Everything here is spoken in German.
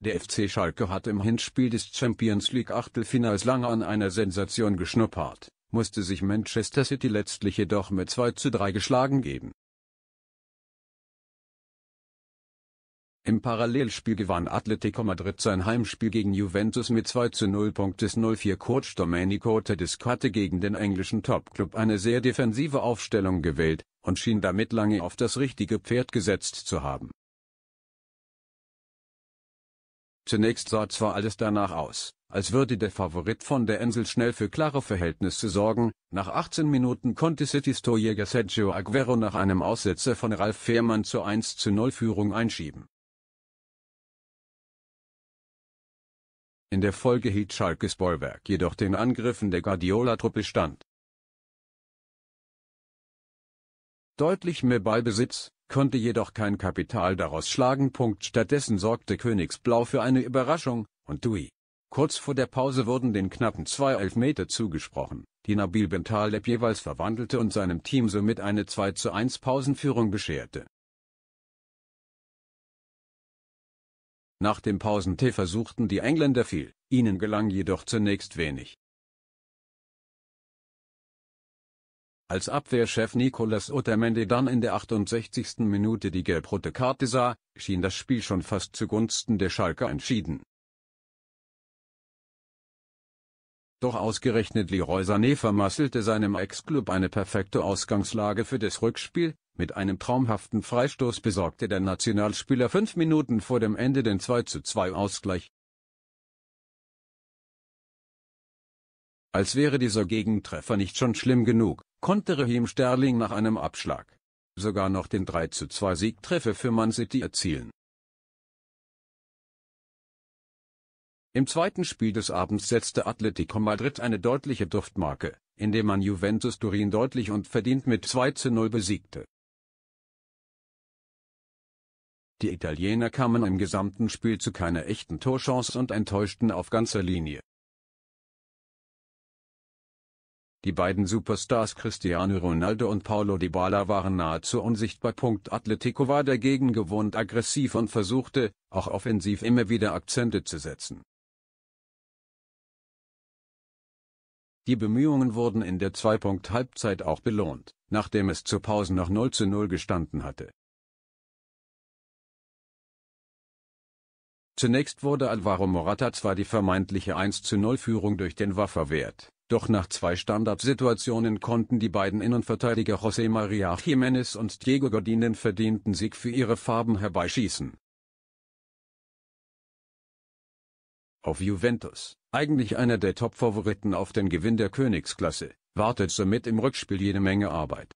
Der FC Schalke hat im Hinspiel des Champions League Achtelfinals lange an einer Sensation geschnuppert, musste sich Manchester City letztlich jedoch mit 2 zu 3 geschlagen geben. Im Parallelspiel gewann Atletico Madrid sein Heimspiel gegen Juventus mit 2 zu 0. 04 Coach Domenico Tedesco gegen den englischen Topclub eine sehr defensive Aufstellung gewählt und schien damit lange auf das richtige Pferd gesetzt zu haben. Zunächst sah zwar alles danach aus, als würde der Favorit von der Insel schnell für klare Verhältnisse sorgen, nach 18 Minuten konnte Citys Torjäger Sergio Aguero nach einem Aussetzer von Ralf Fehrmann zur 1:0 Führung einschieben. In der Folge hielt Schalkes Bollwerk jedoch den Angriffen der Guardiola-Truppe stand. Deutlich mehr Ballbesitz, konnte jedoch kein Kapital daraus schlagen. Stattdessen sorgte Königsblau für eine Überraschung, und Dui. Kurz vor der Pause wurden den knappen zwei Elfmeter zugesprochen, die Nabil Bentaleb jeweils verwandelte und seinem Team somit eine 2 zu 1 Pausenführung bescherte. Nach dem Pausentee versuchten die Engländer viel, ihnen gelang jedoch zunächst wenig. Als Abwehrchef Nicolas Otamendi dann in der 68. Minute die gelbrote Karte sah, schien das Spiel schon fast zugunsten der Schalker entschieden. Doch ausgerechnet Leroy Sané vermasselte seinem Ex-Club eine perfekte Ausgangslage für das Rückspiel, mit einem traumhaften Freistoß besorgte der Nationalspieler fünf Minuten vor dem Ende den 2:2 Ausgleich. Als wäre dieser Gegentreffer nicht schon schlimm genug, konnte Raheem Sterling nach einem Abschlag sogar noch den 32 Siegtreffer für Man City erzielen. Im zweiten Spiel des Abends setzte Atletico Madrid eine deutliche Duftmarke, indem man Juventus Turin deutlich und verdient mit 2 zu 0 besiegte. Die Italiener kamen im gesamten Spiel zu keiner echten Torchance und enttäuschten auf ganzer Linie. Die beiden Superstars Cristiano Ronaldo und Paulo Dybala waren nahezu unsichtbar. Atletico war dagegen gewohnt aggressiv und versuchte, auch offensiv immer wieder Akzente zu setzen. Die Bemühungen wurden in der 2-Punkt-Halbzeit auch belohnt, nachdem es zur Pause noch 0 zu 0 gestanden hatte. Zunächst wurde Alvaro Morata zwar die vermeintliche 1 zu 0 Führung durch den Waffer wert, doch nach zwei Standardsituationen konnten die beiden Innenverteidiger José María Jiménez und Diego Godin den verdienten Sieg für ihre Farben herbeischießen. Auf Juventus, eigentlich einer der Top-Favoriten auf den Gewinn der Königsklasse, wartet somit im Rückspiel jede Menge Arbeit.